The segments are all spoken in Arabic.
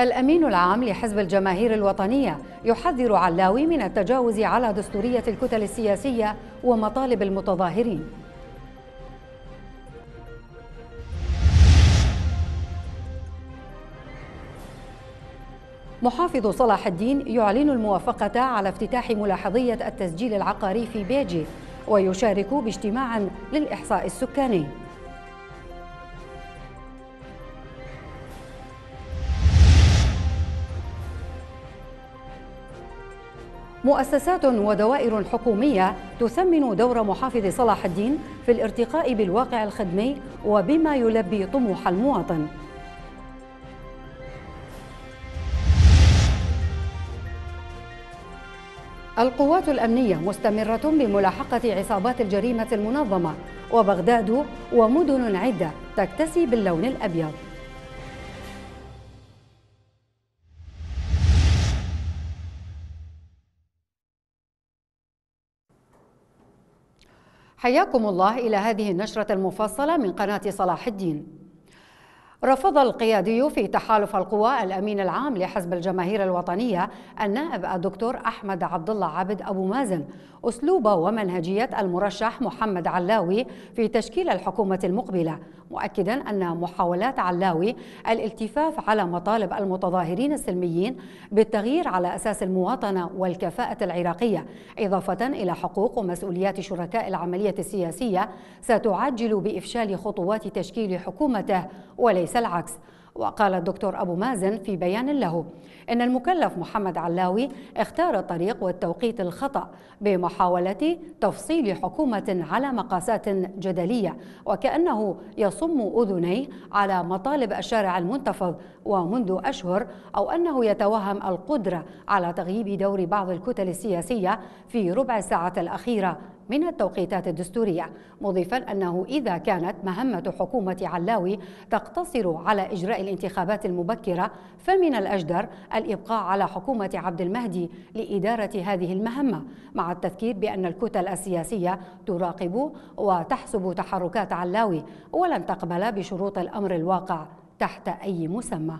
الأمين العام لحزب الجماهير الوطنية يحذر علاوي من التجاوز على دستورية الكتل السياسية ومطالب المتظاهرين محافظ صلاح الدين يعلن الموافقة على افتتاح ملاحظية التسجيل العقاري في بيجي ويشارك باجتماع للإحصاء السكاني مؤسسات ودوائر حكومية تثمن دور محافظ صلاح الدين في الارتقاء بالواقع الخدمي وبما يلبي طموح المواطن القوات الأمنية مستمرة بملاحقة عصابات الجريمة المنظمة وبغداد ومدن عدة تكتسي باللون الأبيض حياكم الله إلى هذه النشرة المفصلة من قناة صلاح الدين رفض القيادي في تحالف القوى الأمين العام لحزب الجماهير الوطنية النائب الدكتور أحمد عبد الله عبد أبو مازن أسلوب ومنهجية المرشح محمد علاوي في تشكيل الحكومة المقبلة مؤكدا أن محاولات علاوي الالتفاف على مطالب المتظاهرين السلميين بالتغيير على أساس المواطنة والكفاءة العراقية إضافة إلى حقوق ومسؤوليات شركاء العملية السياسية ستعجل بإفشال خطوات تشكيل حكومته وليس العكس وقال الدكتور أبو مازن في بيان له إن المكلف محمد علاوي اختار الطريق والتوقيت الخطأ بمحاولة تفصيل حكومة على مقاسات جدلية وكأنه يصم أذنيه على مطالب الشارع المنتفض ومنذ أشهر أو أنه يتوهم القدرة على تغييب دور بعض الكتل السياسية في ربع الساعة الأخيرة من التوقيتات الدستورية مضيفا أنه إذا كانت مهمة حكومة علاوي تقتصر على إجراء الانتخابات المبكرة فمن الأجدر الإبقاء على حكومة عبد المهدي لإدارة هذه المهمة مع التذكير بأن الكتل السياسية تراقب وتحسب تحركات علاوي ولن تقبل بشروط الأمر الواقع تحت أي مسمى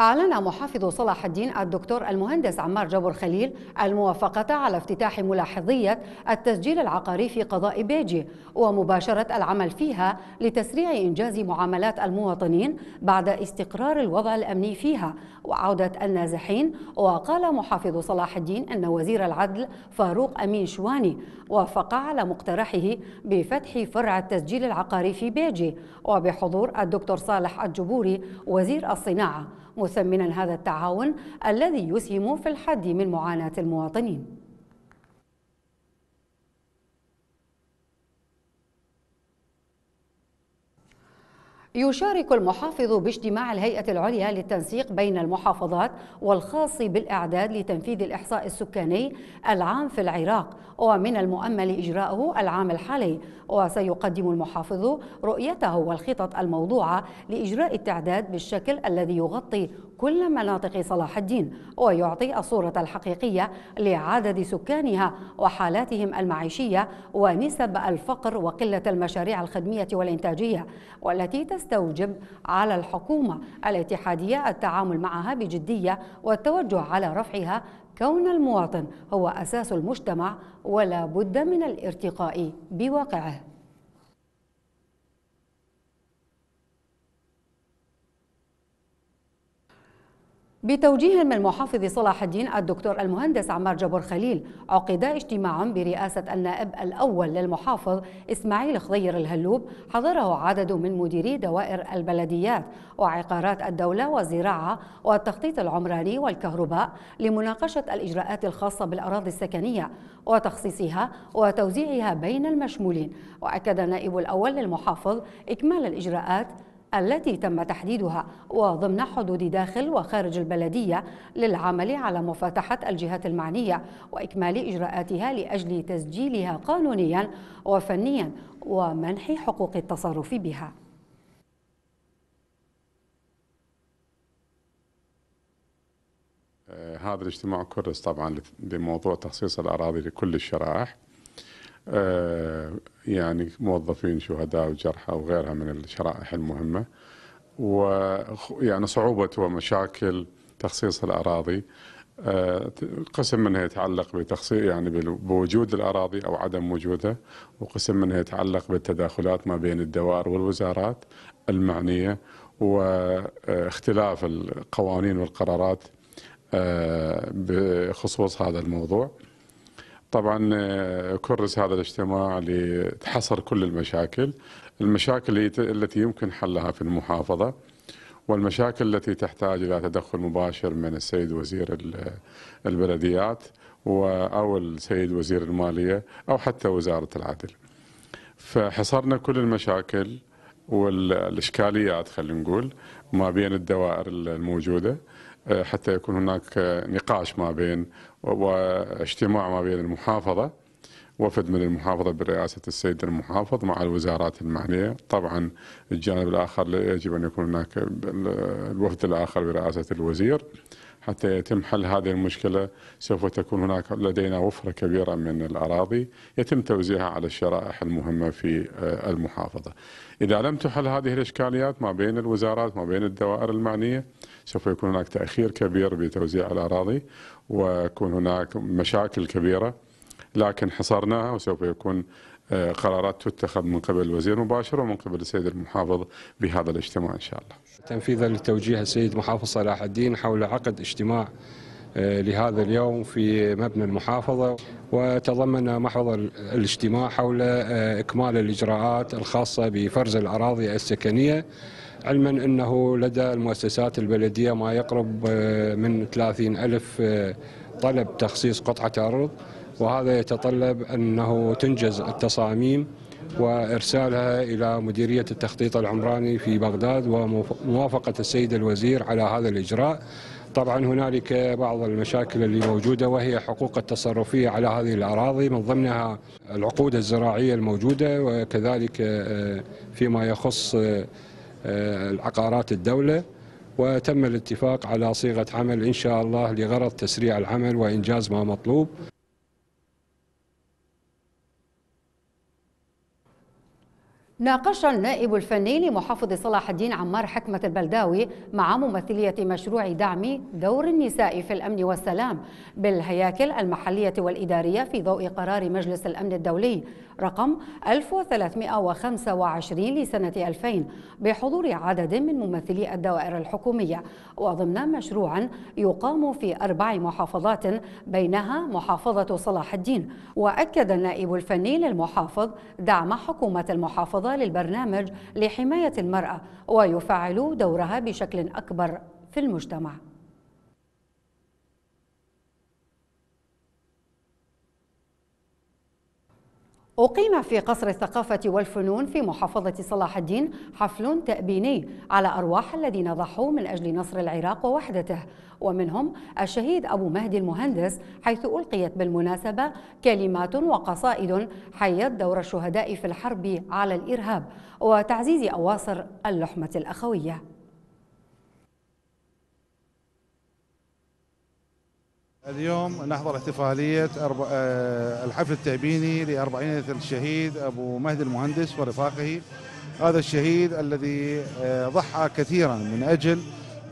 أعلن محافظ صلاح الدين الدكتور المهندس عمار جبر خليل الموافقة على افتتاح ملاحظية التسجيل العقاري في قضاء بيجي ومباشرة العمل فيها لتسريع إنجاز معاملات المواطنين بعد استقرار الوضع الأمني فيها وعودة النازحين وقال محافظ صلاح الدين أن وزير العدل فاروق أمين شواني وافق على مقترحه بفتح فرع التسجيل العقاري في بيجي وبحضور الدكتور صالح الجبوري وزير الصناعة مثمنا هذا التعاون الذي يسهم في الحد من معاناة المواطنين يشارك المحافظ باجتماع الهيئة العليا للتنسيق بين المحافظات والخاص بالإعداد لتنفيذ الإحصاء السكاني العام في العراق ومن المؤمل إجراءه العام الحالي وسيقدم المحافظ رؤيته والخطط الموضوعة لإجراء التعداد بالشكل الذي يغطي كل مناطق صلاح الدين ويعطي الصورة الحقيقية لعدد سكانها وحالاتهم المعيشية ونسب الفقر وقلة المشاريع الخدمية والإنتاجية والتي تستوجب على الحكومة الاتحادية التعامل معها بجدية والتوجه على رفعها كون المواطن هو أساس المجتمع ولا بد من الارتقاء بواقعه بتوجيه من المحافظ صلاح الدين الدكتور المهندس عمار جبر خليل عقد اجتماع برئاسة النائب الأول للمحافظ إسماعيل خضير الهلوب حضره عدد من مديري دوائر البلديات وعقارات الدولة والزراعة والتخطيط العمراني والكهرباء لمناقشة الإجراءات الخاصة بالأراضي السكنية وتخصيصها وتوزيعها بين المشمولين وأكد النائب الأول للمحافظ إكمال الإجراءات التي تم تحديدها وضمن حدود داخل وخارج البلدية للعمل على مفاتحة الجهات المعنية وإكمال إجراءاتها لأجل تسجيلها قانونيا وفنيا ومنح حقوق التصرف بها آه، هذا الاجتماع كرس طبعا بموضوع تخصيص الأراضي لكل الشرائح آه، يعني موظفين شهداء وجرحى وغيرها من الشرائح المهمة ويعني صعوبة ومشاكل تخصيص الأراضي آه، قسم منها يتعلق بتخصيص يعني بوجود الأراضي أو عدم وجودها وقسم منها يتعلق بالتداخلات ما بين الدوائر والوزارات المعنية واختلاف آه، القوانين والقرارات بخصوص هذا الموضوع طبعا آه، كرس هذا الاجتماع لحصر كل المشاكل المشاكل التي يمكن حلها في المحافظة والمشاكل التي تحتاج إلى تدخل مباشر من السيد وزير البلديات أو السيد وزير المالية أو حتى وزارة العدل فحصرنا كل المشاكل والإشكاليات خلينا نقول ما بين الدوائر الموجودة حتى يكون هناك نقاش ما بين واجتماع ما بين المحافظة وفد من المحافظة برئاسة السيد المحافظ مع الوزارات المعنية طبعا الجانب الآخر يجب أن يكون هناك الوفد الآخر برئاسة الوزير حتى يتم حل هذه المشكلة سوف تكون هناك لدينا وفرة كبيرة من الأراضي يتم توزيعها على الشرائح المهمة في آه، المحافظة إذا لم تحل هذه الإشكاليات ما بين الوزارات ما بين الدوائر المعنية سوف يكون هناك تأخير كبير بتوزيع الأراضي ويكون هناك مشاكل كبيرة لكن حصرناها وسوف يكون آه، قرارات تتخذ من قبل الوزير مباشرة ومن قبل السيد المحافظ بهذا الاجتماع إن شاء الله تنفيذا لتوجيه السيد محافظ صلاح الدين حول عقد اجتماع آه، لهذا اليوم في مبنى المحافظة وتضمن محض الاجتماع حول آه، إكمال الإجراءات الخاصة بفرز الأراضي السكنية علما أنه لدى المؤسسات البلدية ما يقرب آه، من 30 ألف طلب تخصيص قطعة أرض وهذا يتطلب أنه تنجز التصاميم وارسالها الى مديريه التخطيط العمراني في بغداد وموافقه السيد الوزير على هذا الاجراء. طبعا هنالك بعض المشاكل اللي موجوده وهي حقوق التصرفيه على هذه الاراضي من ضمنها العقود الزراعيه الموجوده وكذلك آه، فيما يخص آه، آه، العقارات الدوله وتم الاتفاق على صيغه عمل ان شاء الله لغرض تسريع العمل وانجاز ما مطلوب ناقش النائب الفني لمحافظ صلاح الدين عمار حكمة البلداوي مع ممثلية مشروع دعم دور النساء في الأمن والسلام بالهياكل المحلية والإدارية في ضوء قرار مجلس الأمن الدولي رقم 1325 لسنة 2000 بحضور عدد من ممثلي الدوائر الحكومية وضمن مشروع يقام في أربع محافظات بينها محافظة صلاح الدين وأكد النائب الفني للمحافظ دعم حكومة المحافظة للبرنامج لحماية المرأة ويفعل دورها بشكل أكبر في المجتمع أقيم في قصر الثقافة والفنون في محافظة صلاح الدين حفل تأبيني على أرواح الذين ضحوا من أجل نصر العراق ووحدته ومنهم الشهيد أبو مهدي المهندس حيث ألقيت بالمناسبة كلمات وقصائد حيت دور الشهداء في الحرب على الإرهاب وتعزيز أواصر اللحمة الأخوية اليوم نحضر احتفالية آه، الحفل التعبيني لأربعينية الشهيد أبو مهدي المهندس ورفاقه هذا الشهيد الذي آه، ضحى كثيرا من أجل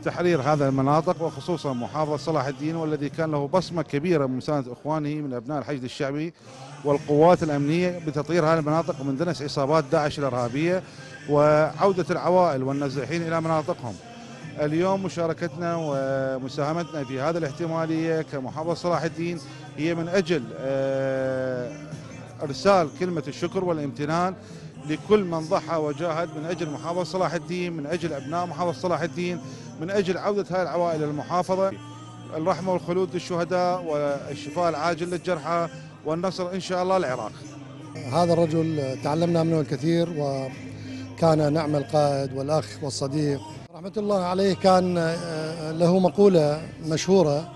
تحرير هذا المناطق وخصوصا محافظة صلاح الدين والذي كان له بصمة كبيرة من مساندة إخوانه من أبناء الحشد الشعبي والقوات الأمنية بتطهير هذه المناطق من دنس عصابات داعش الإرهابية وعودة العوائل والنازحين إلى مناطقهم اليوم مشاركتنا ومساهمتنا في هذا الاحتمالية كمحافظ صلاح الدين هي من أجل آه، إرسال كلمة الشكر والامتنان لكل من ضحى وجاهد من أجل محافظ صلاح الدين من أجل أبناء محافظ صلاح الدين من أجل عودة هذه العوائل للمحافظة الرحمة والخلود للشهداء والشفاء العاجل للجرحى والنصر إن شاء الله العراق هذا الرجل تعلمنا منه الكثير وكان نعم القائد والأخ والصديق رحمة الله عليه كان آه، آه، له مقولة مشهورة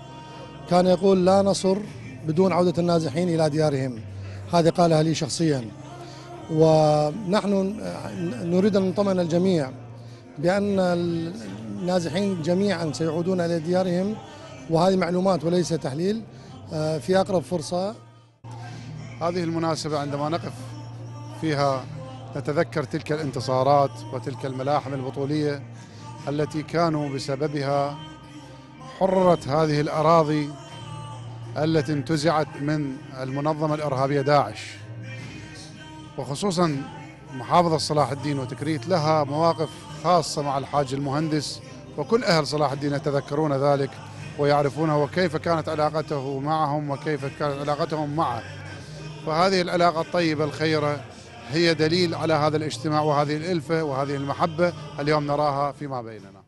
كان يقول لا نصر بدون عودة النازحين إلى ديارهم هذه قالها لي شخصيا ونحن آه، نريد أن نطمئن الجميع بأن النازحين جميعا سيعودون إلى ديارهم وهذه معلومات وليس تحليل في أقرب فرصة هذه المناسبة عندما نقف فيها نتذكر تلك الانتصارات وتلك الملاحم البطولية التي كانوا بسببها حررت هذه الأراضي التي انتزعت من المنظمة الإرهابية داعش وخصوصا محافظة صلاح الدين وتكريت لها مواقف خاصة مع الحاج المهندس وكل أهل صلاح الدين يتذكرون ذلك ويعرفونه وكيف كانت علاقته معهم وكيف كانت علاقتهم معه فهذه العلاقة الطيبة الخيرة هي دليل على هذا الاجتماع وهذه الألفة وهذه المحبة اليوم نراها فيما بيننا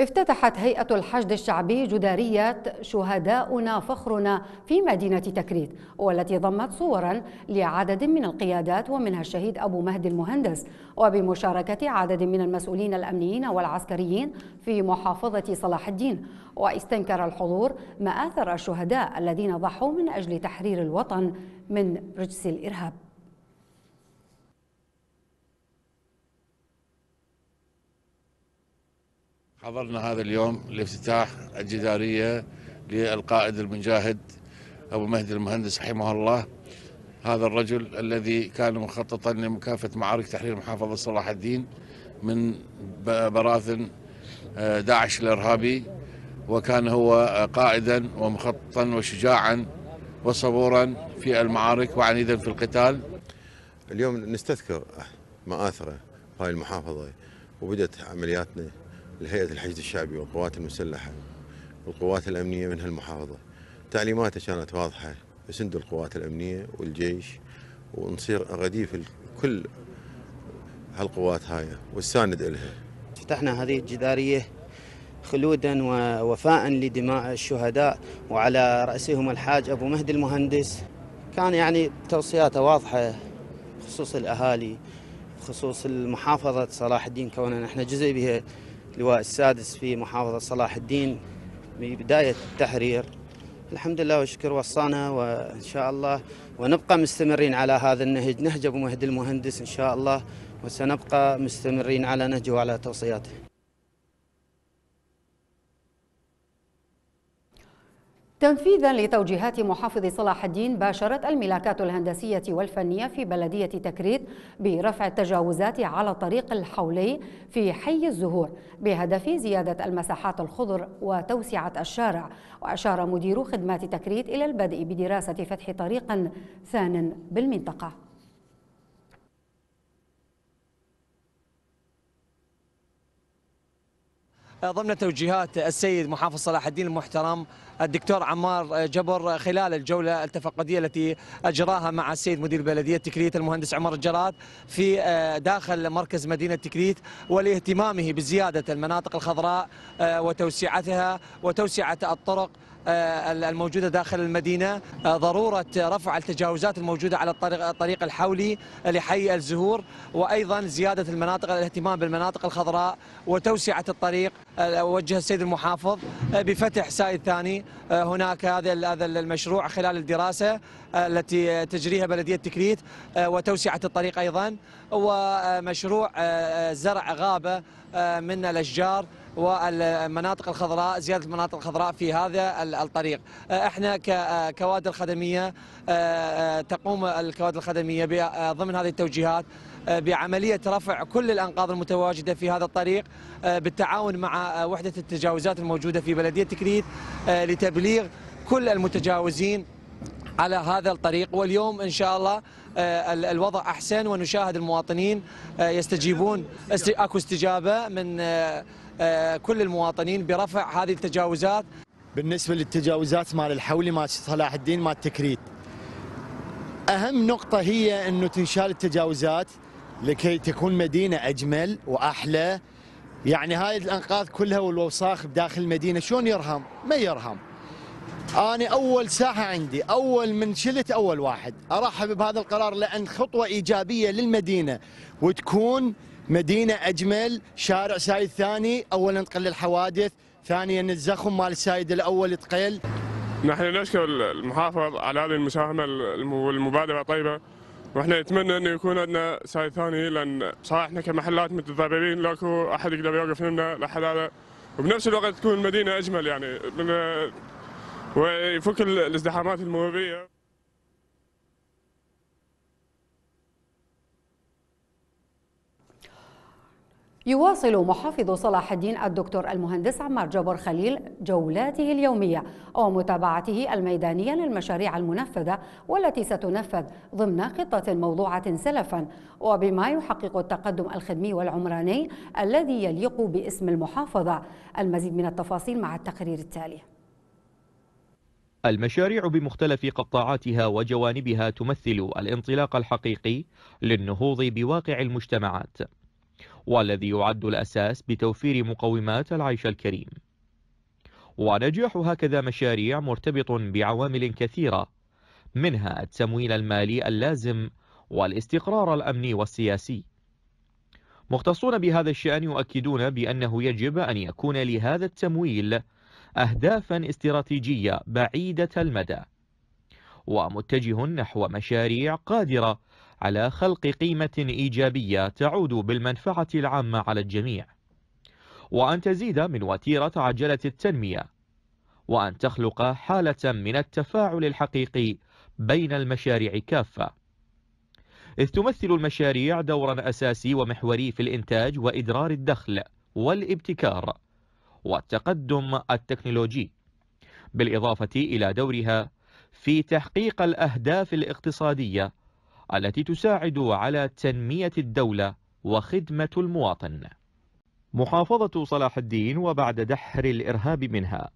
افتتحت هيئة الحشد الشعبي جدارية شهداؤنا فخرنا في مدينة تكريت والتي ضمت صورا لعدد من القيادات ومنها الشهيد أبو مهدي المهندس وبمشاركة عدد من المسؤولين الأمنيين والعسكريين في محافظة صلاح الدين واستنكر الحضور مآثر الشهداء الذين ضحوا من أجل تحرير الوطن من رجس الإرهاب حضرنا هذا اليوم لافتتاح الجدارية للقائد المجاهد أبو مهدي المهندس رحمه الله هذا الرجل الذي كان مخططا لمكافة معارك تحرير محافظة صلاح الدين من براثن آه، داعش الإرهابي وكان هو قائدا ومخططا وشجاعا وصبورا في المعارك وعنيدا في القتال اليوم نستذكر مآثره هاي المحافظة وبدت عملياتنا لهيئة الحشد الشعبي والقوات المسلحة والقوات الأمنية من هالمحافظة تعليماته كانت واضحة بسند القوات الأمنية والجيش ونصير غديف كل هالقوات هاي والساند إلها فتحنا هذه الجدارية خلودا ووفاء لدماء الشهداء وعلى رأسهم الحاج أبو مهدي المهندس كان يعني توصياته واضحة بخصوص الأهالي بخصوص المحافظة صلاح الدين كوننا نحن جزء بها اللواء السادس في محافظة صلاح الدين ببداية التحرير الحمد لله وشكر وصانا وإن شاء الله ونبقى مستمرين على هذا النهج نهج أبو مهدي المهندس إن شاء الله وسنبقى مستمرين على نهجه وعلى توصياته تنفيذا لتوجيهات محافظ صلاح الدين باشرت الملاكات الهندسية والفنية في بلدية تكريت برفع التجاوزات على الطريق الحولي في حي الزهور بهدف زيادة المساحات الخضر وتوسعة الشارع وأشار مدير خدمات تكريت إلى البدء بدراسة فتح طريق ثان بالمنطقة ضمن توجيهات السيد محافظ صلاح الدين المحترم الدكتور عمار جبر خلال الجولة التفقدية التي أجراها مع السيد مدير بلدية تكريت المهندس عمر الجراد في آه، داخل مركز مدينة تكريت ولاهتمامه بزيادة المناطق الخضراء آه، وتوسعتها وتوسعة الطرق آه، الموجودة داخل المدينة آه، ضرورة رفع التجاوزات الموجودة على الطريق, الطريق الحولي لحي الزهور وأيضا زيادة المناطق الاهتمام بالمناطق الخضراء وتوسعة الطريق آه، وجه السيد المحافظ بفتح سائد ثاني هناك هذا هذا المشروع خلال الدراسة التي تجريها بلدية تكريت وتوسعة الطريق أيضا ومشروع زرع غابة من الأشجار والمناطق الخضراء زياده المناطق الخضراء في هذا الطريق آه، احنا ككوادر آه، خدميه آه، تقوم الكوادر الخدميه ضمن هذه التوجيهات بعملية رفع كل الأنقاض المتواجدة في هذا الطريق بالتعاون مع وحدة التجاوزات الموجودة في بلدية تكريت لتبليغ كل المتجاوزين على هذا الطريق واليوم ان شاء الله الوضع احسن ونشاهد المواطنين يستجيبون اكو استجابه من آه، كل المواطنين برفع هذه التجاوزات بالنسبه للتجاوزات مال الحولي مال صلاح الدين مال التكريت اهم نقطه هي انه تنشال التجاوزات لكي تكون مدينه اجمل واحلى يعني هاي الانقاذ كلها والوساخ بداخل المدينه شلون يرهم ما يرهم انا اول ساحه عندي اول من شلت اول واحد ارحب بهذا القرار لان خطوه ايجابيه للمدينه وتكون مدينه اجمل شارع سايد ثاني اولا تقل الحوادث ثانيا الزخم مال السايد الاول تقل نحن نشكر المحافظ على هذه المساهمه والمبادره الطيبه واحنا نتمنى انه يكون عندنا سايد ثاني لان بصراحه احنا كمحلات متضررين لاكو احد يقدر يوقف لنا لحد هذا وبنفس الوقت تكون المدينه اجمل يعني ويفك الازدحامات المروريه يواصل محافظ صلاح الدين الدكتور المهندس عمار جبر خليل جولاته اليومية ومتابعته الميدانية للمشاريع المنفذة والتي ستنفذ ضمن خطة موضوعة سلفا وبما يحقق التقدم الخدمي والعمراني الذي يليق باسم المحافظة المزيد من التفاصيل مع التقرير التالي المشاريع بمختلف قطاعاتها وجوانبها تمثل الانطلاق الحقيقي للنهوض بواقع المجتمعات والذي يعد الأساس بتوفير مقومات العيش الكريم ونجاح هكذا مشاريع مرتبط بعوامل كثيرة منها التمويل المالي اللازم والاستقرار الأمني والسياسي مختصون بهذا الشأن يؤكدون بأنه يجب أن يكون لهذا التمويل أهدافا استراتيجية بعيدة المدى ومتجه نحو مشاريع قادرة على خلق قيمة إيجابية تعود بالمنفعة العامة على الجميع وأن تزيد من وتيرة عجلة التنمية وأن تخلق حالة من التفاعل الحقيقي بين المشاريع كافة إذ تمثل المشاريع دورا أساسي ومحوري في الإنتاج وإدرار الدخل والابتكار والتقدم التكنولوجي بالإضافة إلى دورها في تحقيق الأهداف الاقتصادية التي تساعد على تنمية الدولة وخدمة المواطن محافظة صلاح الدين وبعد دحر الإرهاب منها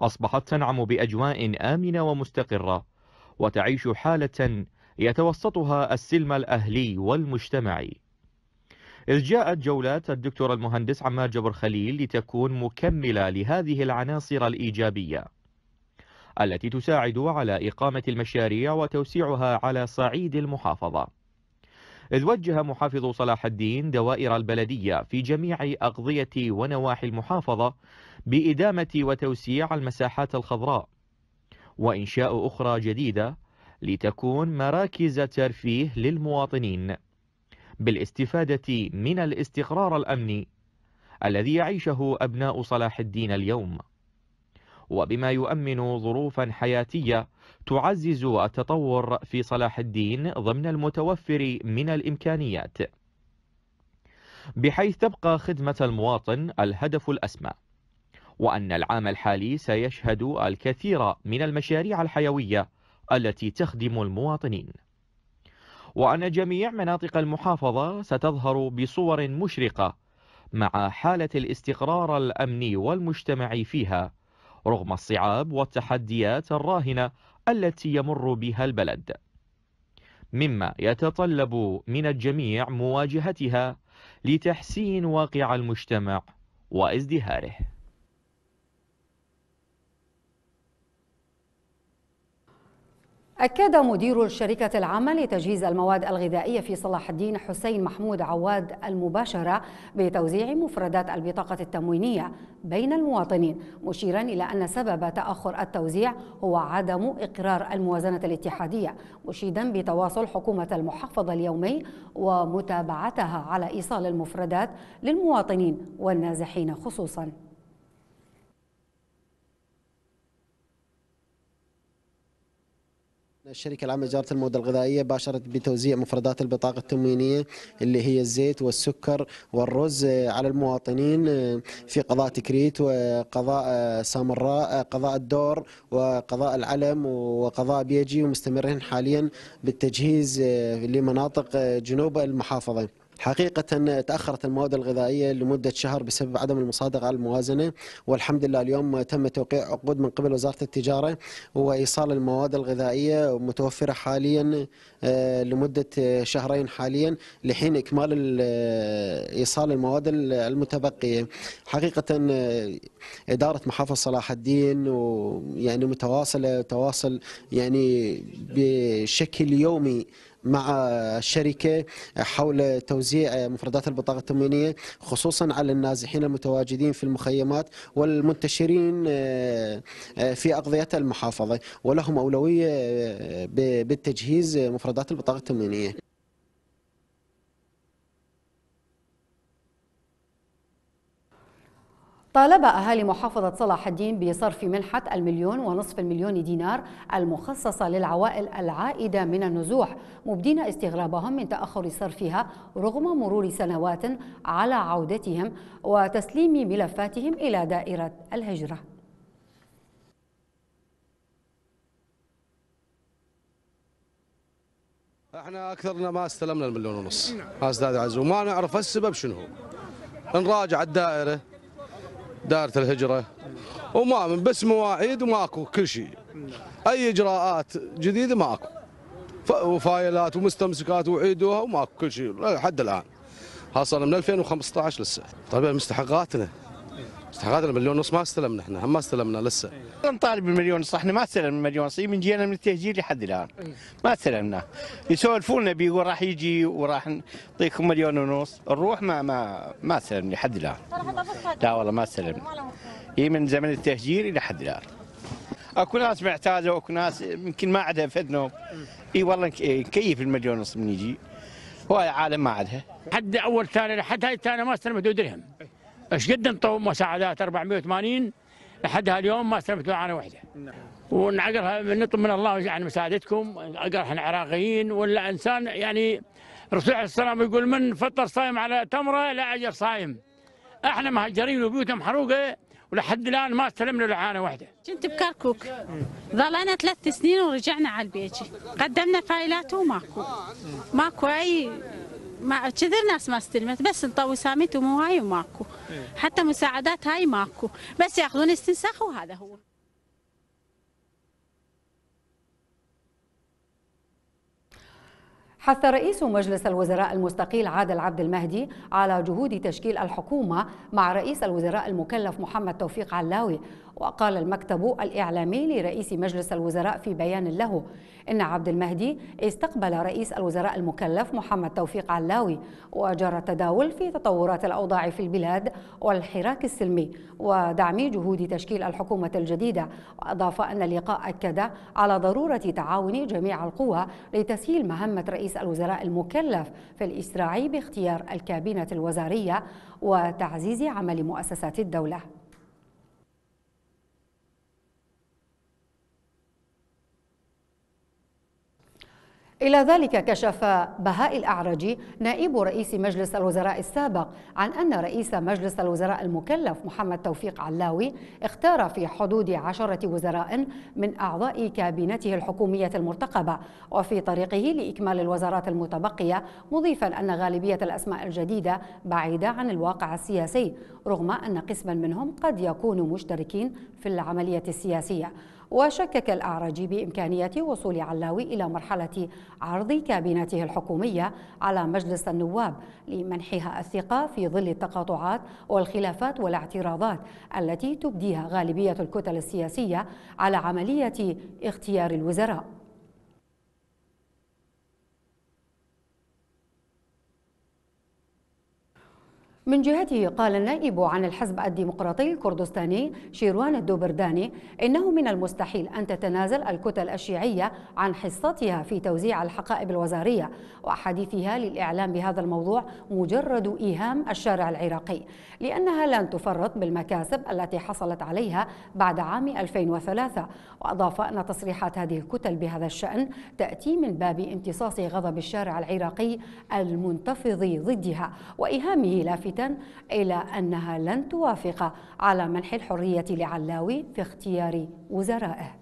أصبحت تنعم بأجواء آمنة ومستقرة وتعيش حالة يتوسطها السلم الأهلي والمجتمعي إذ جاءت جولات الدكتور المهندس عمار جبر خليل لتكون مكملة لهذه العناصر الإيجابية التي تساعد على إقامة المشاريع وتوسيعها على صعيد المحافظة إذ وجه محافظ صلاح الدين دوائر البلدية في جميع أقضية ونواحي المحافظة بإدامة وتوسيع المساحات الخضراء وإنشاء أخرى جديدة لتكون مراكز ترفيه للمواطنين بالاستفادة من الاستقرار الأمني الذي يعيشه أبناء صلاح الدين اليوم وبما يؤمن ظروفا حياتية تعزز التطور في صلاح الدين ضمن المتوفر من الإمكانيات بحيث تبقى خدمة المواطن الهدف الأسمى وأن العام الحالي سيشهد الكثير من المشاريع الحيوية التي تخدم المواطنين وأن جميع مناطق المحافظة ستظهر بصور مشرقة مع حالة الاستقرار الأمني والمجتمعي فيها رغم الصعاب والتحديات الراهنة التي يمر بها البلد مما يتطلب من الجميع مواجهتها لتحسين واقع المجتمع وازدهاره أكد مدير الشركة العامة لتجهيز المواد الغذائية في صلاح الدين حسين محمود عواد المباشرة بتوزيع مفردات البطاقة التموينية بين المواطنين مشيرا إلى أن سبب تأخر التوزيع هو عدم إقرار الموازنة الاتحادية مشيدا بتواصل حكومة المحافظة اليومي ومتابعتها على إيصال المفردات للمواطنين والنازحين خصوصاً الشركة العامة لإدارة المواد الغذائية باشرت بتوزيع مفردات البطاقة التموينية اللي هي الزيت والسكر والرز آه، على المواطنين آه، في قضاء تكريت وقضاء آه، سامراء قضاء الدور وقضاء العلم وقضاء بيجي ومستمرين حاليا بالتجهيز لمناطق جنوب المحافظة حقيقة تأخرت المواد الغذائية لمدة شهر بسبب عدم المصادقة على الموازنة والحمد لله اليوم تم توقيع عقود من قبل وزارة التجارة وإيصال المواد الغذائية متوفرة حاليا آه، لمدة شهرين حاليا لحين إكمال آه، إيصال المواد المتبقية حقيقة آه، إدارة محافظة صلاح الدين ويعني متواصلة تواصل يعني بشكل يومي مع الشركه حول توزيع مفردات البطاقه التموينيه خصوصا على النازحين المتواجدين في المخيمات والمنتشرين آه، آه، في اقضيه المحافظه ولهم اولويه آه، بالتجهيز مفردات البطاقه التموينيه طالب أهالي محافظة صلاح الدين بصرف منحة المليون ونصف المليون دينار المخصصة للعوائل العائدة من النزوح مبدين استغرابهم من تأخر صرفها رغم مرور سنوات على عودتهم وتسليم ملفاتهم إلى دائرة الهجرة احنا اكثرنا ما استلمنا المليون ونص استاذ عزو عز وما نعرف السبب شنو هو نراجع الدائره دائره الهجره وما من بس مواعيد وماكو كل شيء اي اجراءات جديده ماكو وفايلات ومستمسكات وعيدوها وماكو كل شيء لحد الان حصل من 2015 لسه طبعا مستحقاتنا هذا المليون ونص ما استلمنا احنا ما استلمنا لسه نطالب بالمليون ونص احنا ما استلمنا المليون ونص إيه، من جينا من التهجير لحد الان إيه. ما استلمنا لنا بيقول راح يجي وراح نعطيكم مليون ونص نروح ما ما ما استلمنا لحد الان لا والله ما استلمنا هي إيه، من زمن التهجير الى حد الان اكو ناس معتاده واكو ناس يمكن ما عندها فدنهم اي والله نكيف المليون ونص من يجي هو عالم ما عندها حد اول ثاني لحد هاي الثانيه ما استلمت درهم ايش قد انطوا مساعدات 480 لحد هاليوم ما استلمت معنا وحده نعم. ونعقرها نطلب من الله يعني مساعدتكم اقر احنا عراقيين ولا انسان يعني الرسول عليه السلام يقول من فطر صايم على تمره لا اجر صايم احنا مهجرين وبيوتنا محروقه ولحد الان ما استلمنا لعانه واحده. كنت بكركوك ظلنا ثلاث سنين ورجعنا على البيجي، قدمنا فايلات وماكو ماكو اي ما كثر الناس ما استلمت بس نطوي ساميت ومو هاي وماكو إيه. حتى مساعدات هاي ماكو بس ياخذون استنساخ وهذا هو حث رئيس مجلس الوزراء المستقيل عادل عبد المهدي على جهود تشكيل الحكومة مع رئيس الوزراء المكلف محمد توفيق علاوي وقال المكتب الإعلامي لرئيس مجلس الوزراء في بيان له إن عبد المهدي استقبل رئيس الوزراء المكلف محمد توفيق علاوي وجرى التداول في تطورات الأوضاع في البلاد والحراك السلمي ودعم جهود تشكيل الحكومة الجديدة وأضاف أن اللقاء أكد على ضرورة تعاون جميع القوى لتسهيل مهمة رئيس الوزراء المكلف في الإسراع باختيار الكابينة الوزارية وتعزيز عمل مؤسسات الدولة إلى ذلك كشف بهاء الأعرجي نائب رئيس مجلس الوزراء السابق عن أن رئيس مجلس الوزراء المكلف محمد توفيق علاوي اختار في حدود عشرة وزراء من أعضاء كابينته الحكومية المرتقبة وفي طريقه لإكمال الوزارات المتبقية مضيفا أن غالبية الأسماء الجديدة بعيدة عن الواقع السياسي رغم أن قسما منهم قد يكونوا مشتركين في العملية السياسية وشكك الأعرج بإمكانية وصول علاوي إلى مرحلة عرض كابينته الحكومية على مجلس النواب لمنحها الثقة في ظل التقاطعات والخلافات والاعتراضات التي تبديها غالبية الكتل السياسية على عملية اختيار الوزراء من جهته قال النائب عن الحزب الديمقراطي الكردستاني شيروان الدوبرداني إنه من المستحيل أن تتنازل الكتل الشيعية عن حصتها في توزيع الحقائب الوزارية وأحاديثها للإعلام بهذا الموضوع مجرد إيهام الشارع العراقي لأنها لن تفرط بالمكاسب التي حصلت عليها بعد عام 2003 وأضاف أن تصريحات هذه الكتل بهذا الشأن تأتي من باب امتصاص غضب الشارع العراقي المنتفض ضدها وإيهامه لافتا إلى أنها لن توافق على منح الحرية لعلاوي في اختيار وزرائه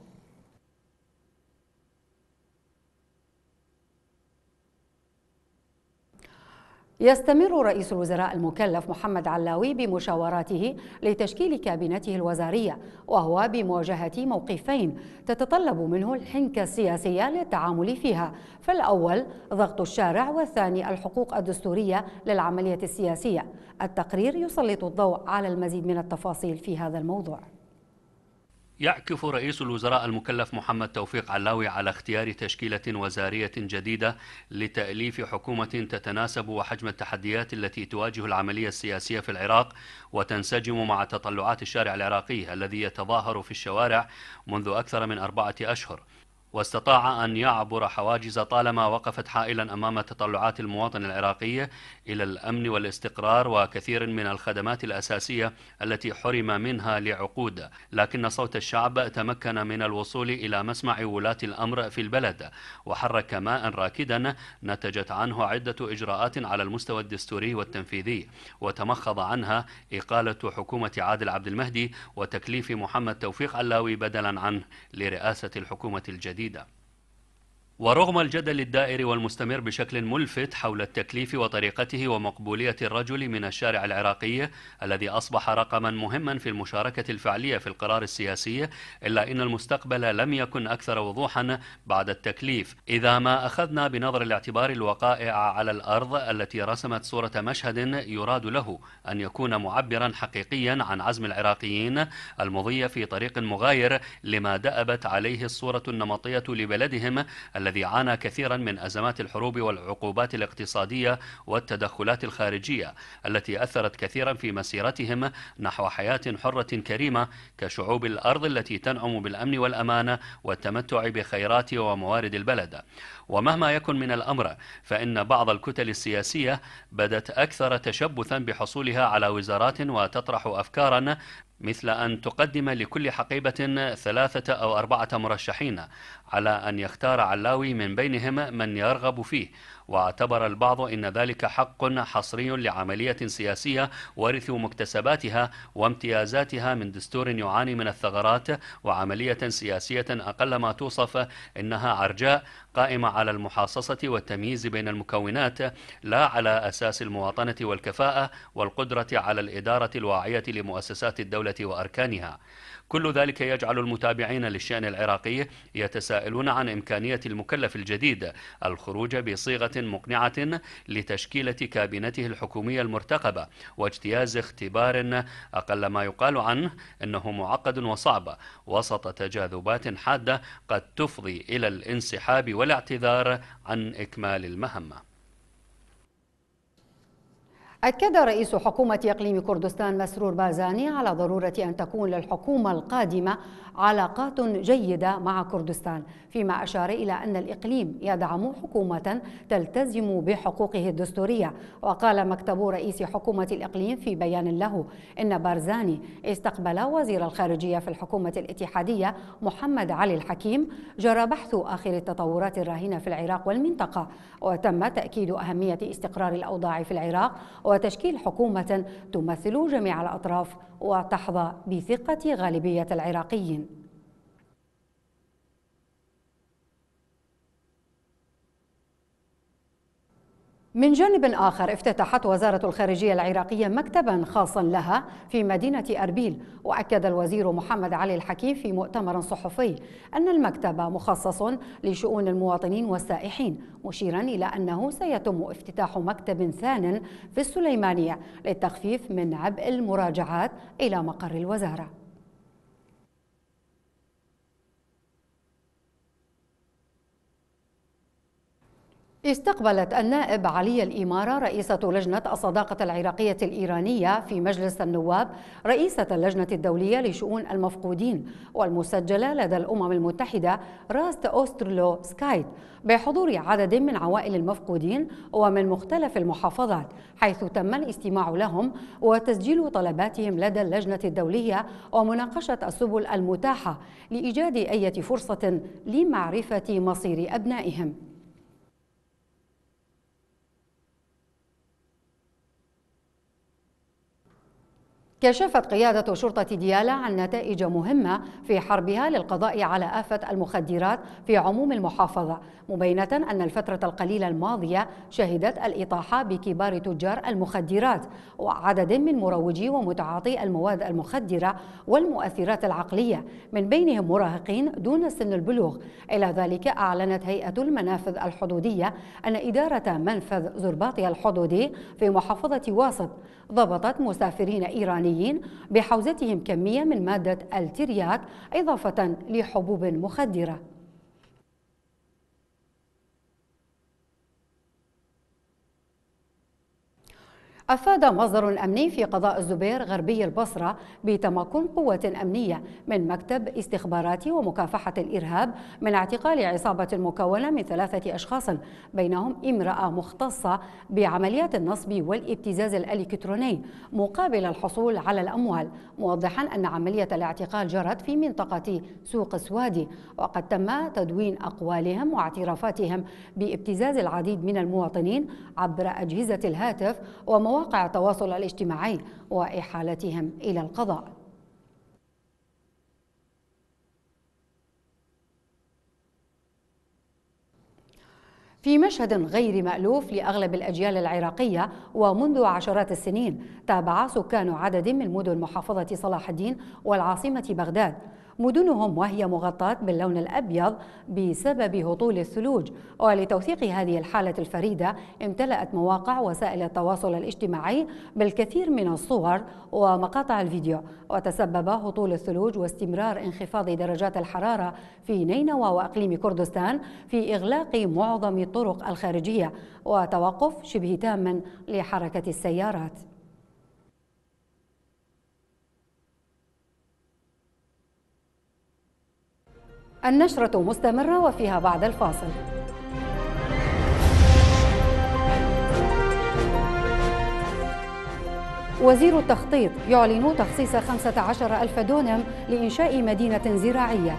يستمر رئيس الوزراء المكلف محمد علاوي بمشاوراته لتشكيل كابينته الوزارية وهو بمواجهة موقفين تتطلب منه الحنكة السياسية للتعامل فيها فالأول ضغط الشارع والثاني الحقوق الدستورية للعملية السياسية التقرير يسلط الضوء على المزيد من التفاصيل في هذا الموضوع يعكف رئيس الوزراء المكلف محمد توفيق علاوي على اختيار تشكيلة وزارية جديدة لتأليف حكومة تتناسب وحجم التحديات التي تواجه العملية السياسية في العراق وتنسجم مع تطلعات الشارع العراقي الذي يتظاهر في الشوارع منذ أكثر من أربعة أشهر واستطاع أن يعبر حواجز طالما وقفت حائلا أمام تطلعات المواطن العراقية إلى الأمن والاستقرار وكثير من الخدمات الأساسية التي حرم منها لعقود لكن صوت الشعب تمكن من الوصول إلى مسمع ولاة الأمر في البلد وحرك ماء راكدا نتجت عنه عدة إجراءات على المستوى الدستوري والتنفيذي وتمخض عنها إقالة حكومة عادل عبد المهدي وتكليف محمد توفيق علاوي بدلا عنه لرئاسة الحكومة الجديدة ورغم الجدل الدائر والمستمر بشكل ملفت حول التكليف وطريقته ومقبولية الرجل من الشارع العراقي الذي أصبح رقما مهما في المشاركة الفعلية في القرار السياسي إلا أن المستقبل لم يكن أكثر وضوحا بعد التكليف إذا ما أخذنا بنظر الاعتبار الوقائع على الأرض التي رسمت صورة مشهد يراد له أن يكون معبرا حقيقيا عن عزم العراقيين المضي في طريق مغاير لما دأبت عليه الصورة النمطية لبلدهم الذي عانى كثيرا من أزمات الحروب والعقوبات الاقتصادية والتدخلات الخارجية التي أثرت كثيرا في مسيرتهم نحو حياة حرة كريمة كشعوب الأرض التي تنعم بالأمن والأمانة والتمتع بخيرات وموارد البلد ومهما يكن من الأمر فإن بعض الكتل السياسية بدت أكثر تشبثا بحصولها على وزارات وتطرح أفكارا مثل أن تقدم لكل حقيبة ثلاثة أو أربعة مرشحين على أن يختار علاوي من بينهما من يرغب فيه واعتبر البعض أن ذلك حق حصري لعملية سياسية ورثوا مكتسباتها وامتيازاتها من دستور يعاني من الثغرات وعملية سياسية أقل ما توصف إنها عرجاء قائمة على المحاصصة والتمييز بين المكونات لا على أساس المواطنة والكفاءة والقدرة على الإدارة الواعية لمؤسسات الدولة وأركانها كل ذلك يجعل المتابعين للشأن العراقي يتساءلون عن إمكانية المكلف الجديد الخروج بصيغة مقنعة لتشكيلة كابينته الحكومية المرتقبة واجتياز اختبار أقل ما يقال عنه أنه معقد وصعب وسط تجاذبات حادة قد تفضي إلى الانسحاب والاعتذار عن إكمال المهمة أكد رئيس حكومة إقليم كردستان مسرور بازاني على ضرورة أن تكون للحكومة القادمة علاقات جيدة مع كردستان، فيما أشار إلى أن الإقليم يدعم حكومة تلتزم بحقوقه الدستورية، وقال مكتب رئيس حكومة الإقليم في بيان له أن بارزاني استقبل وزير الخارجية في الحكومة الاتحادية محمد علي الحكيم جرى بحث آخر التطورات الراهنة في العراق والمنطقة، وتم تأكيد أهمية استقرار الأوضاع في العراق وتشكيل حكومة تمثل جميع الأطراف وتحظى بثقة غالبية العراقيين من جانب آخر افتتحت وزارة الخارجية العراقية مكتبا خاصا لها في مدينة أربيل وأكد الوزير محمد علي الحكيم في مؤتمر صحفي أن المكتب مخصص لشؤون المواطنين والسائحين مشيرا إلى أنه سيتم افتتاح مكتب ثان في السليمانية للتخفيف من عبء المراجعات إلى مقر الوزارة استقبلت النائب علي الإمارة رئيسة لجنة الصداقة العراقية الإيرانية في مجلس النواب رئيسة اللجنة الدولية لشؤون المفقودين والمسجلة لدى الأمم المتحدة راست أوسترلو سكايت بحضور عدد من عوائل المفقودين ومن مختلف المحافظات حيث تم الاستماع لهم وتسجيل طلباتهم لدى اللجنة الدولية ومناقشة السبل المتاحة لإيجاد أي فرصة لمعرفة مصير أبنائهم كشفت قيادة شرطة ديالى عن نتائج مهمة في حربها للقضاء على آفة المخدرات في عموم المحافظة مبينة أن الفترة القليلة الماضية شهدت الإطاحة بكبار تجار المخدرات وعدد من مروجي ومتعاطي المواد المخدرة والمؤثرات العقلية من بينهم مراهقين دون سن البلوغ إلى ذلك أعلنت هيئة المنافذ الحدودية أن إدارة منفذ زرباطيا الحدودي في محافظة واسط ضبطت مسافرين إيرانيين بحوزتهم كمية من مادة الترياك إضافة لحبوب مخدرة أفاد مصدر أمني في قضاء الزبير غربي البصرة بتمكن قوة أمنية من مكتب استخبارات ومكافحة الإرهاب من اعتقال عصابة مكونة من ثلاثة أشخاص بينهم امرأة مختصة بعمليات النصب والابتزاز الإلكتروني مقابل الحصول على الأموال موضحا أن عملية الاعتقال جرت في منطقة سوق سوادي وقد تم تدوين أقوالهم واعترافاتهم بابتزاز العديد من المواطنين عبر أجهزة الهاتف ومواقع مواقع التواصل الاجتماعي وإحالتهم إلى القضاء في مشهد غير مألوف لأغلب الأجيال العراقية ومنذ عشرات السنين تابع سكان عدد من مدن محافظة صلاح الدين والعاصمة بغداد مدنهم وهي مغطاة باللون الأبيض بسبب هطول الثلوج ولتوثيق هذه الحالة الفريدة امتلأت مواقع وسائل التواصل الاجتماعي بالكثير من الصور ومقاطع الفيديو وتسبب هطول الثلوج واستمرار انخفاض درجات الحرارة في نينوى وأقليم كردستان في إغلاق معظم الطرق الخارجية وتوقف شبه تام لحركة السيارات النشرة مستمرة وفيها بعد الفاصل وزير التخطيط يعلن تخصيص 15 ألف دونم لإنشاء مدينة زراعية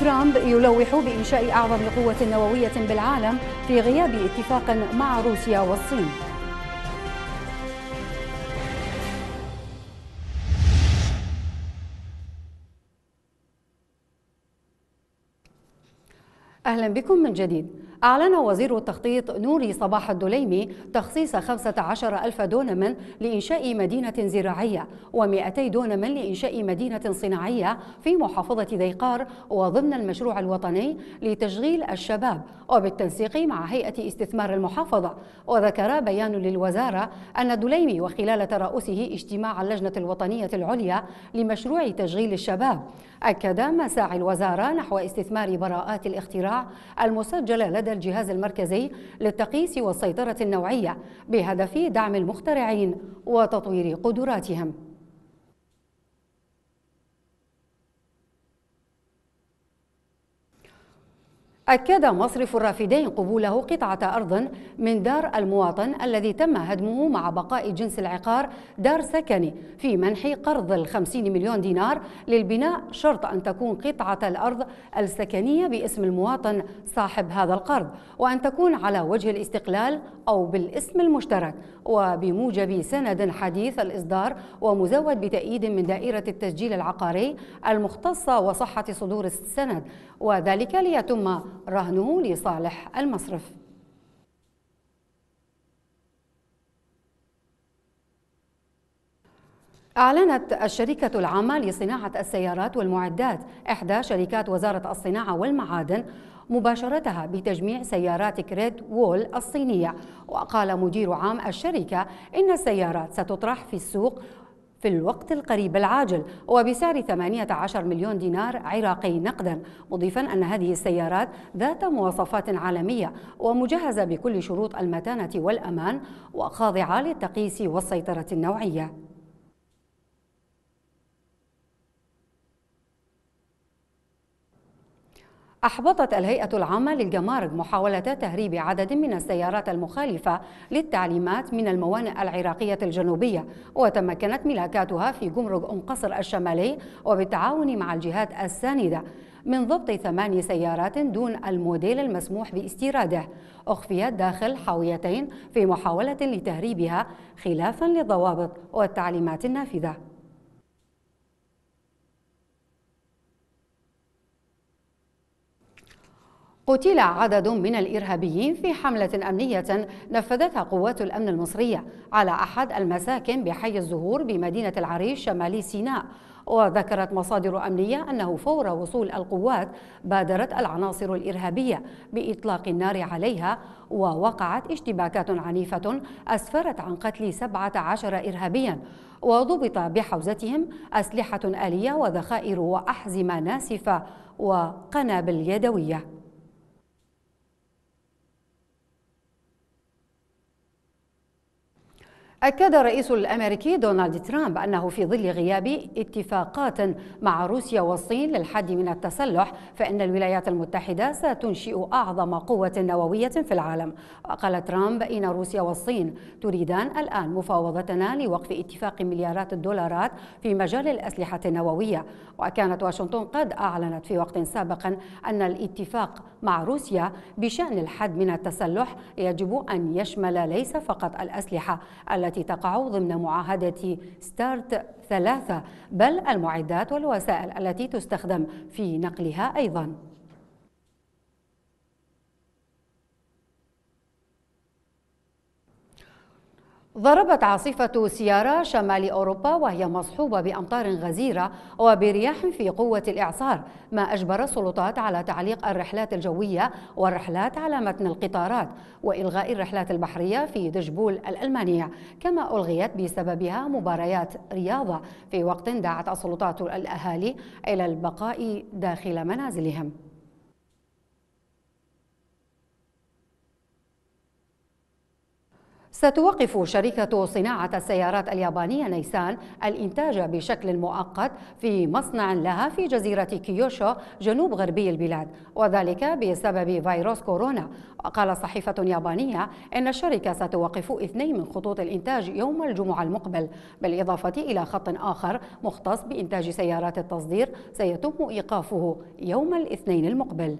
ترامب يلوح بإنشاء أعظم قوة نووية بالعالم في غياب اتفاق مع روسيا والصين أهلا بكم من جديد أعلن وزير التخطيط نوري صباح الدليمي تخصيص 15 ألف دونم لإنشاء مدينة زراعية و200 دونم لإنشاء مدينة صناعية في محافظة ذيقار وضمن المشروع الوطني لتشغيل الشباب وبالتنسيق مع هيئة استثمار المحافظة وذكر بيان للوزارة أن الدليمي وخلال ترأسه اجتماع اللجنة الوطنية العليا لمشروع تشغيل الشباب أكد مساعي الوزارة نحو استثمار براءات الاختراع المسجلة لدى الجهاز المركزي للتقييس والسيطرة النوعية بهدف دعم المخترعين وتطوير قدراتهم أكد مصرف الرافدين قبوله قطعة أرض من دار المواطن الذي تم هدمه مع بقاء جنس العقار دار سكني في منح قرض الخمسين مليون دينار للبناء شرط أن تكون قطعة الأرض السكنية باسم المواطن صاحب هذا القرض وأن تكون على وجه الاستقلال أو بالاسم المشترك وبموجب سند حديث الإصدار ومزود بتأييد من دائرة التسجيل العقاري المختصة وصحة صدور السند وذلك ليتم رهنه لصالح المصرف أعلنت الشركة العامة لصناعة السيارات والمعدات إحدى شركات وزارة الصناعة والمعادن مباشرتها بتجميع سيارات كريد وول الصينية وقال مدير عام الشركة إن السيارات ستطرح في السوق في الوقت القريب العاجل وبسعر 18 مليون دينار عراقي نقدا مضيفا أن هذه السيارات ذات مواصفات عالمية ومجهزة بكل شروط المتانة والأمان وخاضعة للتقييس والسيطرة النوعية أحبطت الهيئة العامة للجمارك محاولة تهريب عدد من السيارات المخالفة للتعليمات من الموانئ العراقية الجنوبية وتمكنت ملاكاتها في جمرك أم قصر الشمالي وبالتعاون مع الجهات الساندة من ضبط ثماني سيارات دون الموديل المسموح باستيراده أخفيت داخل حاويتين في محاولة لتهريبها خلافا للضوابط والتعليمات النافذة قتل عدد من الإرهابيين في حملة أمنية نفذتها قوات الأمن المصرية على أحد المساكن بحي الزهور بمدينة العريش شمالي سيناء وذكرت مصادر أمنية أنه فور وصول القوات بادرت العناصر الإرهابية بإطلاق النار عليها ووقعت اشتباكات عنيفة أسفرت عن قتل 17 إرهابيا وضبط بحوزتهم أسلحة آلية وذخائر وأحزمة ناسفة وقنابل يدوية أكد الرئيس الأمريكي دونالد ترامب أنه في ظل غياب اتفاقات مع روسيا والصين للحد من التسلح فإن الولايات المتحدة ستنشئ أعظم قوة نووية في العالم وقال ترامب إن روسيا والصين تريدان الآن مفاوضتنا لوقف اتفاق مليارات الدولارات في مجال الأسلحة النووية وكانت واشنطن قد أعلنت في وقت سابق أن الاتفاق مع روسيا بشأن الحد من التسلح يجب أن يشمل ليس فقط الأسلحة التي تقع ضمن معاهدة ستارت ثلاثة بل المعدات والوسائل التي تستخدم في نقلها أيضاً ضربت عاصفة سيارة شمال أوروبا وهي مصحوبة بأمطار غزيرة وبرياح في قوة الإعصار ما أجبر السلطات على تعليق الرحلات الجوية والرحلات على متن القطارات وإلغاء الرحلات البحرية في دجبول الألمانية كما ألغيت بسببها مباريات رياضة في وقت دعت السلطات الأهالي إلى البقاء داخل منازلهم ستوقف شركة صناعة السيارات اليابانية نيسان الإنتاج بشكل مؤقت في مصنع لها في جزيرة كيوشو جنوب غربي البلاد وذلك بسبب فيروس كورونا وقال صحيفة يابانية أن الشركة ستوقف اثنين من خطوط الإنتاج يوم الجمعة المقبل بالإضافة إلى خط آخر مختص بإنتاج سيارات التصدير سيتم إيقافه يوم الاثنين المقبل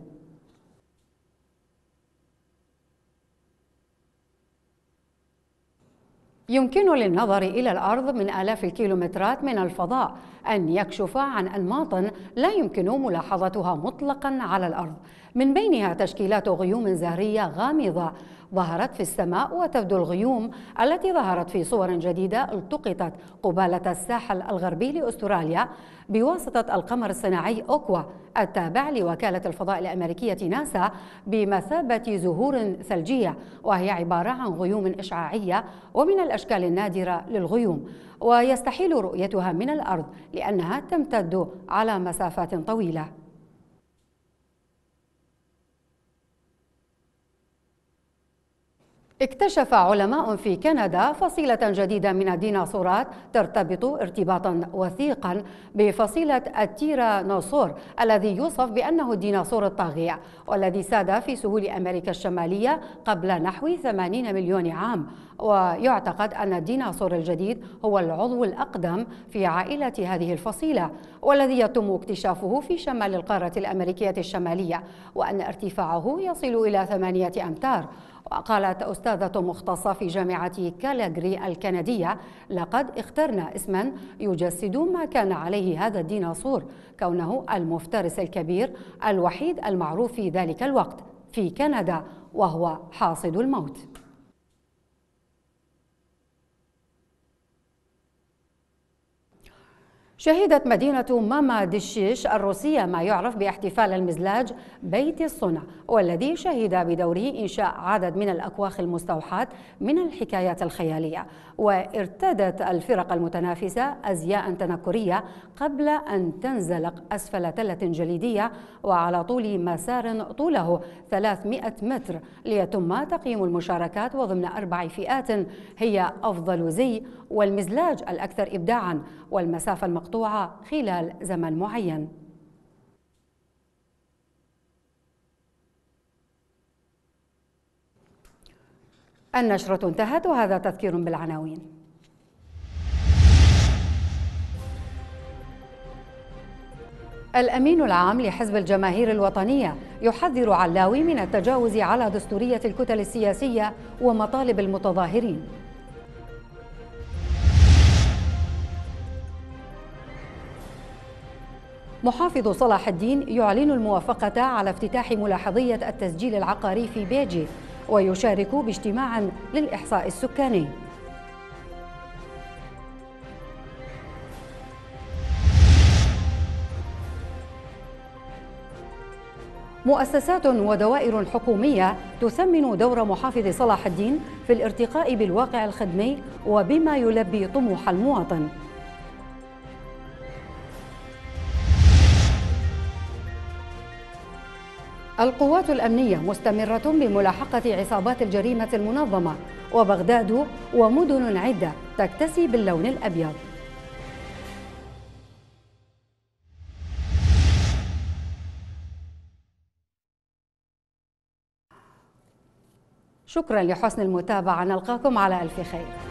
يمكن للنظر إلى الأرض من آلاف الكيلومترات من الفضاء أن يكشف عن أنماط لا يمكن ملاحظتها مطلقا على الأرض من بينها تشكيلات غيوم زهرية غامضة ظهرت في السماء وتبدو الغيوم التي ظهرت في صور جديدة التقطت قبالة الساحل الغربي لأستراليا بواسطة القمر الصناعي أوكوا التابع لوكالة الفضاء الأمريكية ناسا بمثابة زهور ثلجية وهي عبارة عن غيوم إشعاعية ومن الأشكال النادرة للغيوم ويستحيل رؤيتها من الأرض لأنها تمتد على مسافات طويلة اكتشف علماء في كندا فصيلة جديدة من الديناصورات ترتبط ارتباطا وثيقا بفصيلة التيرانوسور الذي يوصف بأنه الديناصور الطاغية والذي ساد في سهول أمريكا الشمالية قبل نحو 80 مليون عام ويعتقد أن الديناصور الجديد هو العضو الأقدم في عائلة هذه الفصيلة والذي يتم اكتشافه في شمال القارة الأمريكية الشمالية وأن ارتفاعه يصل إلى ثمانية أمتار وقالت أستاذة مختصة في جامعة كالاغري الكندية لقد اخترنا اسما يجسد ما كان عليه هذا الديناصور كونه المفترس الكبير الوحيد المعروف في ذلك الوقت في كندا وهو حاصد الموت شهدت مدينة ماما دشيش الروسية ما يعرف باحتفال المزلاج بيت الصنع والذي شهد بدوره إنشاء عدد من الأكواخ المستوحاة من الحكايات الخيالية وارتدت الفرق المتنافسة أزياء تنكرية قبل أن تنزلق أسفل تلة جليدية وعلى طول مسار طوله 300 متر ليتم تقييم المشاركات وضمن أربع فئات هي أفضل زي والمزلاج الأكثر إبداعا والمسافة المقطوعة خلال زمن معين النشرة انتهت وهذا تذكير بالعناوين الأمين العام لحزب الجماهير الوطنية يحذر علاوي من التجاوز على دستورية الكتل السياسية ومطالب المتظاهرين محافظ صلاح الدين يعلن الموافقة على افتتاح ملاحظية التسجيل العقاري في بيجي ويشارك باجتماع للإحصاء السكاني مؤسسات ودوائر حكومية تثمن دور محافظ صلاح الدين في الارتقاء بالواقع الخدمي وبما يلبي طموح المواطن القوات الأمنية مستمرة بملاحقة عصابات الجريمة المنظمة وبغداد ومدن عدة تكتسي باللون الأبيض شكرا لحسن المتابعة نلقاكم على ألف خير